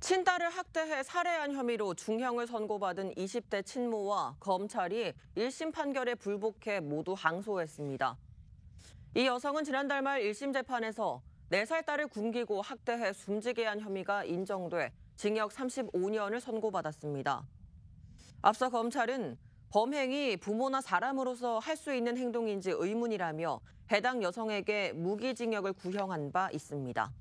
친딸을 학대해 살해한 혐의로 중형을 선고받은 20대 친모와 검찰이 1심 판결에 불복해 모두 항소했습니다. 이 여성은 지난달 말 1심 재판에서 4살 딸을 굶기고 학대해 숨지게 한 혐의가 인정돼 징역 35년을 선고받았습니다. 앞서 검찰은 범행이 부모나 사람으로서 할 수 있는 행동인지 의문이라며 해당 여성에게 무기징역을 구형한 바 있습니다.